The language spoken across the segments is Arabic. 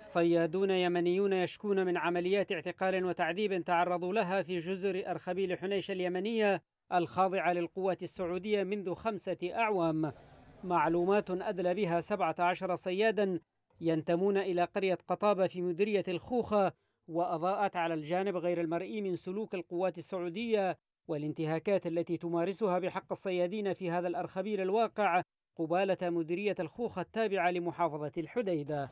صيادون يمنيون يشكون من عمليات اعتقال وتعذيب تعرضوا لها في جزر أرخبيل حنيش اليمنية الخاضعة للقوات السعودية منذ خمسة أعوام معلومات أدلى بها 17 صيادا ينتمون إلى قرية قطابة في مديرية الخوخة وأضاءت على الجانب غير المرئي من سلوك القوات السعودية والانتهاكات التي تمارسها بحق الصيادين في هذا الأرخبيل الواقع قبالة مديرية الخوخة التابعة لمحافظة الحديدة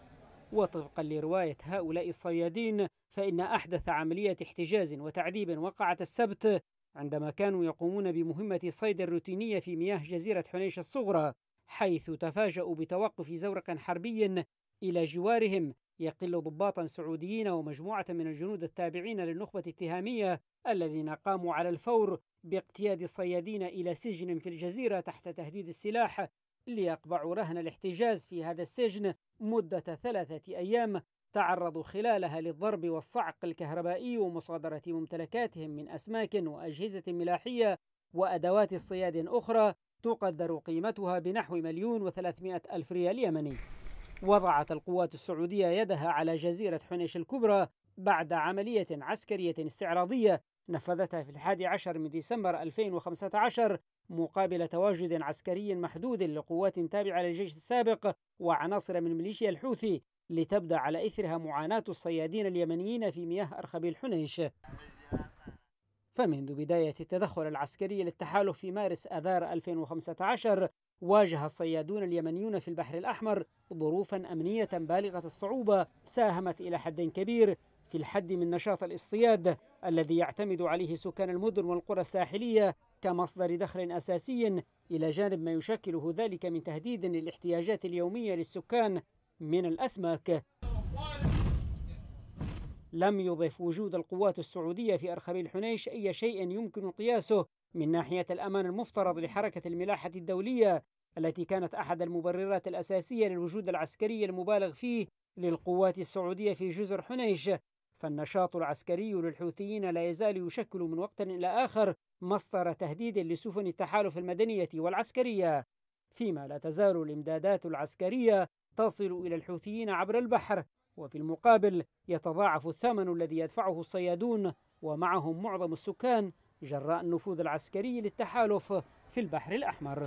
وطبقا لرواية هؤلاء الصيادين فإن أحدث عملية احتجاز وتعذيب وقعت السبت عندما كانوا يقومون بمهمة صيد الروتينية في مياه جزيرة حنيش الصغرى حيث تفاجأوا بتوقف زورق حربي إلى جوارهم يقل ضباطا سعوديين ومجموعة من الجنود التابعين للنخبة التهامية الذين قاموا على الفور باقتياد الصيادين إلى سجن في الجزيرة تحت تهديد السلاح ليقبع رهن الاحتجاز في هذا السجن مدة ثلاثة أيام تعرضوا خلالها للضرب والصعق الكهربائي ومصادرة ممتلكاتهم من أسماك وأجهزة ملاحية وأدوات اصطياد أخرى تقدر قيمتها بنحو مليون وثلاثمائة ألف ريال يمني وضعت القوات السعودية يدها على جزيرة حنيش الكبرى بعد عملية عسكرية استعراضية نفذتها في الحادي عشر من ديسمبر 2015 مقابل تواجد عسكري محدود لقوات تابعة للجيش السابق وعناصر من ميليشيا الحوثي لتبدأ على إثرها معاناة الصيادين اليمنيين في مياه أرخبيل حنيش فمنذ بداية التدخل العسكري للتحالف في مارس آذار 2015 واجه الصيادون اليمنيون في البحر الأحمر ظروفا أمنية بالغة الصعوبة ساهمت إلى حد كبير في الحد من نشاط الاصطياد الذي يعتمد عليه سكان المدن والقرى الساحلية كمصدر دخل أساسي إلى جانب ما يشكله ذلك من تهديد للاحتياجات اليومية للسكان من الأسماك لم يضف وجود القوات السعودية في أرخبيل حنيش أي شيء يمكن قياسه من ناحية الأمان المفترض لحركة الملاحة الدولية التي كانت أحد المبررات الأساسية للوجود العسكري المبالغ فيه للقوات السعودية في جزر حنيش فالنشاط العسكري للحوثيين لا يزال يشكل من وقت إلى آخر مصدر تهديد لسفن التحالف المدنية والعسكرية فيما لا تزال الإمدادات العسكرية تصل إلى الحوثيين عبر البحر وفي المقابل يتضاعف الثمن الذي يدفعه الصيادون ومعهم معظم السكان جراء النفوذ العسكري للتحالف في البحر الأحمر